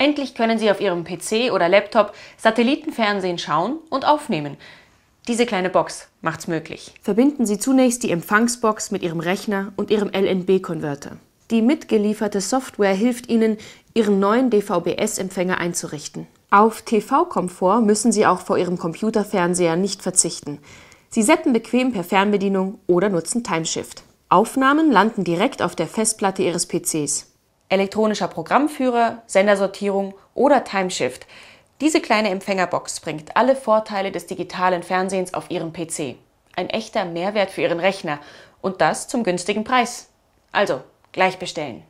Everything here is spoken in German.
Endlich können Sie auf Ihrem PC oder Laptop Satellitenfernsehen schauen und aufnehmen. Diese kleine Box macht's möglich. Verbinden Sie zunächst die Empfangsbox mit Ihrem Rechner und Ihrem LNB-Konverter. Die mitgelieferte Software hilft Ihnen, Ihren neuen dvbs empfänger einzurichten. Auf TV-Komfort müssen Sie auch vor Ihrem Computerfernseher nicht verzichten. Sie seppen bequem per Fernbedienung oder nutzen Timeshift. Aufnahmen landen direkt auf der Festplatte Ihres PCs elektronischer Programmführer, Sendersortierung oder Timeshift. Diese kleine Empfängerbox bringt alle Vorteile des digitalen Fernsehens auf Ihren PC. Ein echter Mehrwert für Ihren Rechner und das zum günstigen Preis. Also, gleich bestellen.